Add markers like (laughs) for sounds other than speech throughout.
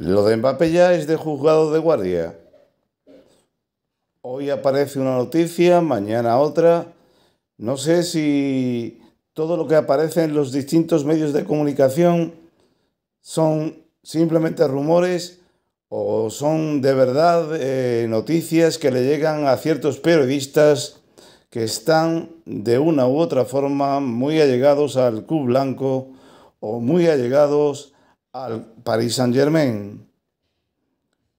Lo de Mbappé ya es de juzgado de guardia. Hoy aparece una noticia, mañana otra. No sé si todo lo que aparece en los distintos medios de comunicación son simplemente rumores o son de verdad eh, noticias que le llegan a ciertos periodistas que están de una u otra forma muy allegados al club blanco o muy allegados al Paris Saint Germain.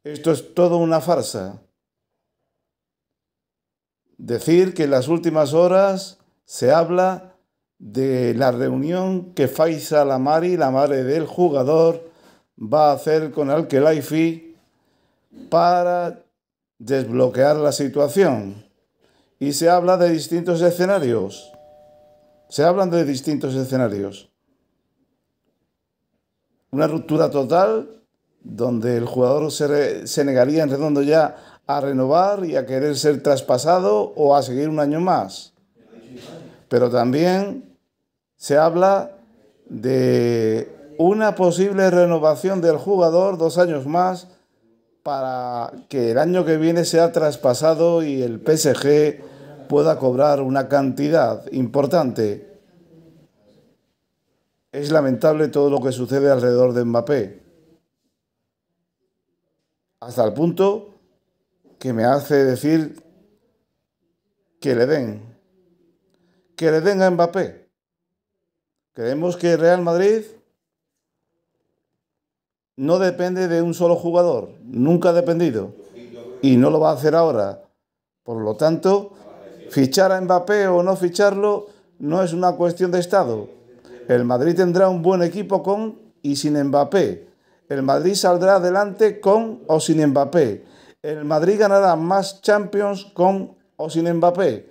Esto es todo una farsa. Decir que en las últimas horas se habla de la reunión que Faisa Amari, la madre del jugador, va a hacer con al Khelaifi para desbloquear la situación. Y se habla de distintos escenarios. Se hablan de distintos escenarios. Una ruptura total donde el jugador se, negaría en redondo ya a renovar y a querer ser traspasado o a seguir un año más. Pero también se habla de una posible renovación del jugador dos años más para que el año que viene sea traspasado y el PSG pueda cobrar una cantidad importante. Es lamentable todo lo que sucede alrededor de Mbappé, hasta el punto que me hace decir que le den, que le den a Mbappé. Creemos que Real Madrid no depende de un solo jugador, nunca ha dependido, y no lo va a hacer ahora. Por lo tanto, fichar a Mbappé o no ficharlo no es una cuestión de Estado el Madrid tendrá un buen equipo con y sin Mbappé. El Madrid saldrá adelante con o sin Mbappé. El Madrid ganará más Champions con o sin Mbappé.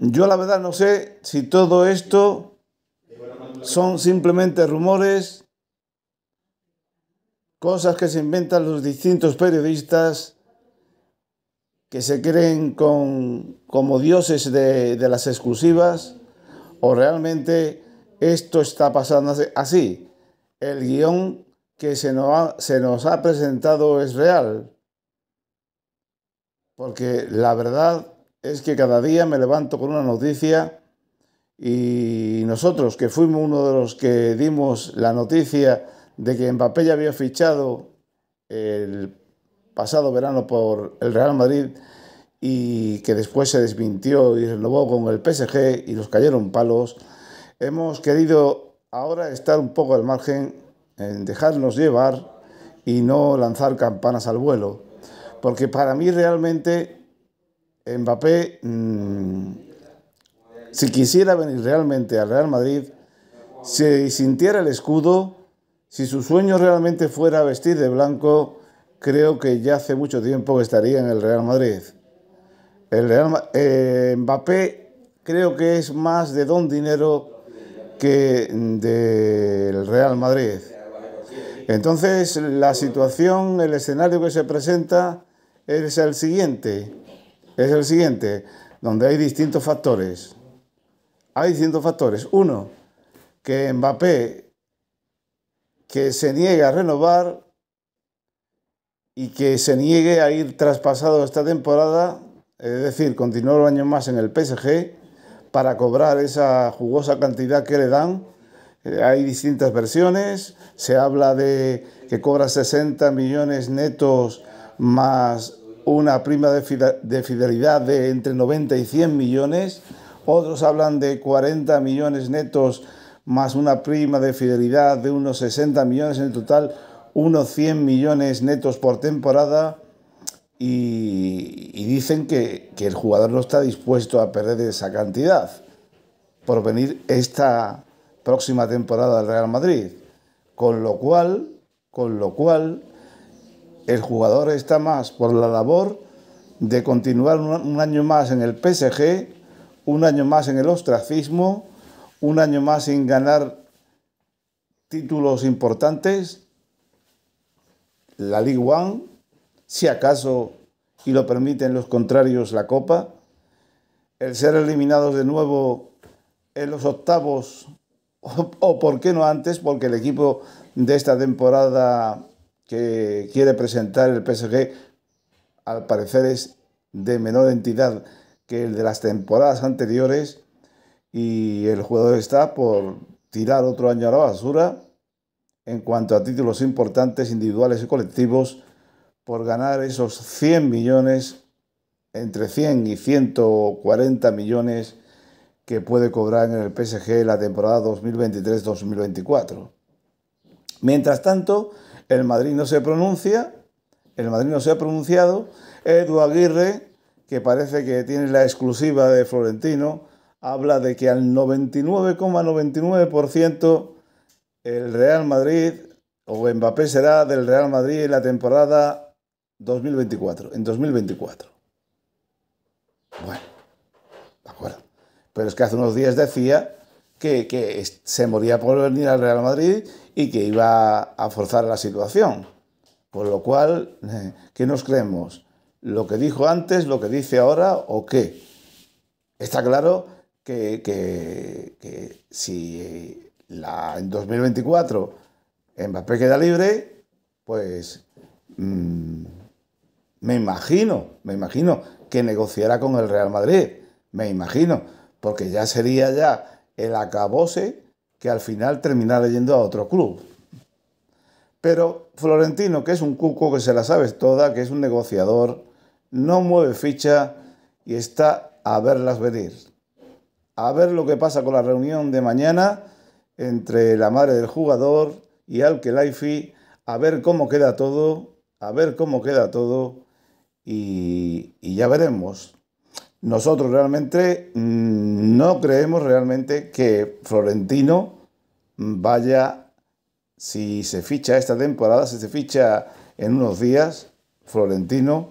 Yo la verdad no sé si todo esto son simplemente rumores, cosas que se inventan los distintos periodistas que se creen con, como dioses de, de las exclusivas o realmente esto está pasando así. El guión que se nos ha, presentado es real. Porque la verdad es que cada día me levanto con una noticia y nosotros, que fuimos uno de los que dimos la noticia de que Mbappé ya había fichado el pasado verano por el Real Madrid, y que después se desmintió y renovó con el PSG y nos cayeron palos, hemos querido ahora estar un poco al margen, en dejarnos llevar y no lanzar campanas al vuelo. Porque para mí realmente Mbappé, mm, si quisiera venir realmente al Real Madrid, si sintiera el escudo, si su sueño realmente fuera vestir de blanco, creo que ya hace mucho tiempo estaría en el Real Madrid. El Real, eh, Mbappé creo que es más de don dinero que del Real Madrid. Entonces, la situación, el escenario que se presenta es el siguiente, es el siguiente, donde hay distintos factores. Hay distintos factores. Uno, que Mbappé, que se niegue a renovar y que se niegue a ir traspasado esta temporada es decir, continuar un año más en el PSG para cobrar esa jugosa cantidad que le dan. Eh, hay distintas versiones, se habla de que cobra 60 millones netos más una prima de fidelidad de entre 90 y 100 millones, otros hablan de 40 millones netos más una prima de fidelidad de unos 60 millones en total, unos 100 millones netos por temporada y, dicen que, el jugador no está dispuesto a perder esa cantidad por venir esta próxima temporada al Real Madrid. Con lo cual, con lo cual, el jugador está más por la labor de continuar un, año más en el PSG, un año más en el ostracismo, un año más sin ganar títulos importantes, la Ligue One si acaso, y lo permiten los contrarios, la copa, el ser eliminados de nuevo en los octavos, (laughs) o, por qué no antes, porque el equipo de esta temporada que quiere presentar el PSG, al parecer es de menor entidad que el de las temporadas anteriores y el jugador está por tirar otro año a la basura en cuanto a títulos importantes individuales y colectivos por ganar esos 100 millones, entre 100 y 140 millones que puede cobrar en el PSG la temporada 2023-2024. Mientras tanto, el Madrid no se pronuncia, el Madrid no se ha pronunciado, Edu Aguirre, que parece que tiene la exclusiva de Florentino, habla de que al 99,99% el Real Madrid o Mbappé será del Real Madrid la temporada 2024, en 2024. Bueno, de acuerdo. Pero es que hace unos días decía que, se moría por venir al Real Madrid y que iba a forzar la situación. Por lo cual, (laughs) ¿qué nos creemos? ¿Lo que dijo antes, lo que dice ahora o qué? Está claro que, si la, en 2024 Mbappé queda libre, pues mm, me imagino, me imagino que negociará con el Real Madrid, me imagino, porque ya sería ya el acabose que al final terminara yendo a otro club. Pero Florentino, que es un cuco que se la sabe toda, que es un negociador, no mueve ficha y está a verlas venir. A ver lo que pasa con la reunión de mañana entre la madre del jugador y Alkelaifi, a ver cómo queda todo, a ver cómo queda todo y, ya veremos. Nosotros realmente mm, no creemos realmente que Florentino vaya, si se ficha esta temporada, si se ficha en unos días, Florentino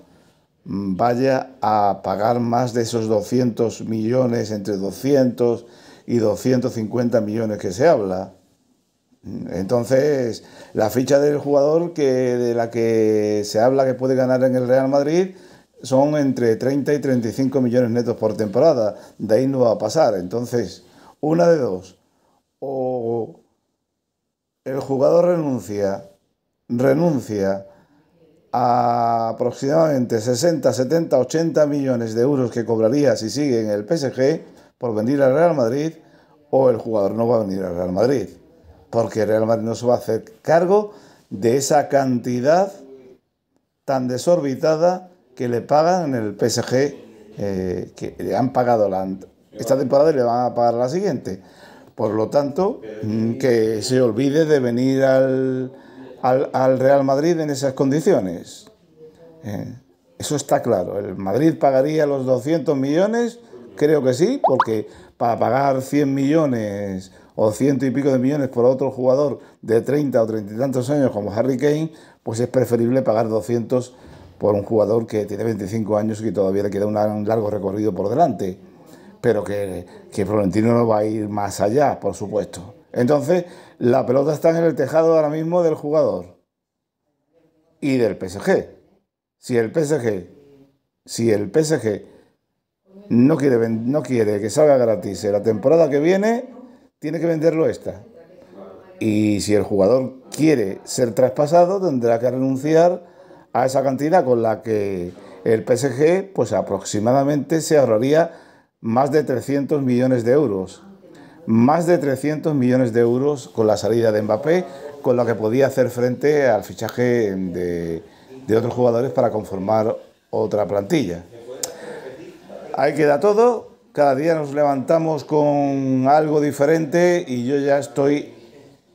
mm, vaya a pagar más de esos 200 millones, entre 200 y 250 millones que se habla. Entonces, la ficha del jugador que, de la que se habla que puede ganar en el Real Madrid son entre 30 y 35 millones netos por temporada. De ahí no va a pasar. Entonces, una de dos. O el jugador renuncia, renuncia a aproximadamente 60, 70, 80 millones de euros que cobraría si sigue en el PSG por venir al Real Madrid, o el jugador no va a venir al Real Madrid porque Real Madrid no se va a hacer cargo de esa cantidad tan desorbitada que le pagan en el PSG, eh, que le han pagado esta temporada y le van a pagar la siguiente. Por lo tanto, mm, que se olvide de venir al, al, Real Madrid en esas condiciones. Eh, eso está claro. El Madrid pagaría los 200 millones Creo que sí, porque para pagar 100 millones o ciento y pico de millones por otro jugador de 30 o 30 y tantos años como Harry Kane, pues es preferible pagar 200 por un jugador que tiene 25 años y todavía le queda un largo recorrido por delante. Pero que, que Florentino no va a ir más allá, por supuesto. Entonces, la pelota está en el tejado ahora mismo del jugador y del PSG. Si el PSG, si el PSG no quiere, no quiere que salga gratis eh, la temporada que viene, tiene que venderlo esta. Y si el jugador quiere ser traspasado, tendrá que renunciar a esa cantidad con la que el PSG, pues aproximadamente se ahorraría más de 300 millones de euros. Más de 300 millones de euros con la salida de Mbappé, con la que podía hacer frente al fichaje de otros jugadores para conformar otra plantilla. Ahí queda todo. Cada día nos levantamos con algo diferente y yo ya estoy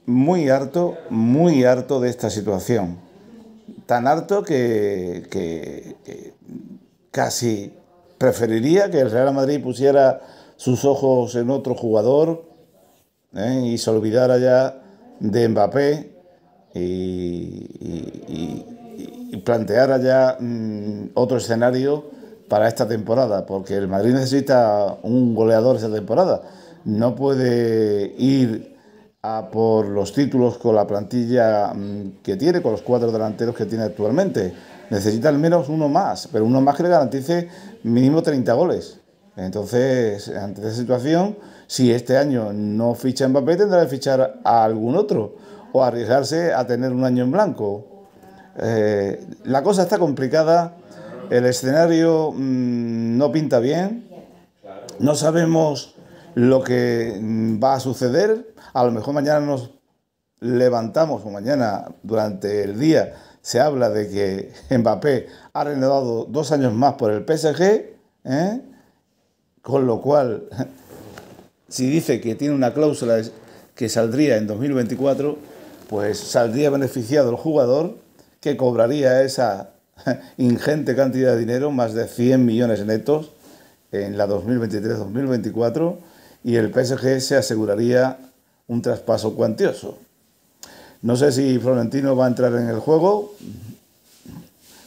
muy harto, muy harto de esta situación. Tan harto que, casi preferiría que el Real Madrid pusiera sus ojos en otro jugador ¿eh? y se olvidara ya de Mbappé y, planteara ya mm, otro escenario para esta temporada, porque el Madrid necesita un goleador esta temporada. No puede ir a por los títulos con la plantilla mm, que tiene, con los cuatro delanteros que tiene actualmente. Necesita al menos uno más, pero uno más que le garantice mínimo 30 goles. Entonces, ante esta situación, si este año no ficha Mbappé, tendrá que fichar a algún otro o arriesgarse a tener un año en blanco. Eh, la cosa está complicada el escenario mm, no pinta bien. No sabemos lo que mm, va a suceder. A lo mejor mañana nos levantamos o mañana durante el día se habla de que (laughs) Mbappé ha renovado dos años más por el PSG, ¿eh? con lo cual, (laughs) si dice que tiene una cláusula que saldría en 2024, pues saldría beneficiado el jugador que cobraría esa (laughs) ingente cantidad de dinero, más de 100 millones netos en la 2023-2024, y el PSG se aseguraría un traspaso cuantioso. No sé si Florentino va a entrar en el juego.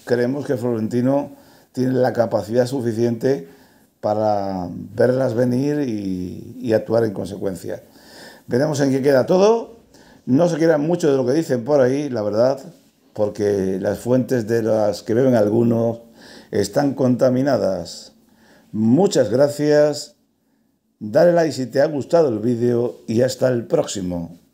Creemos que Florentino tiene la capacidad suficiente para verlas venir y, actuar en consecuencia. Veremos en qué queda todo. No se quieran mucho de lo que dicen por ahí, la verdad porque las fuentes de las que beben algunos están contaminadas. Muchas gracias, dale like si te ha gustado el vídeo y hasta el próximo.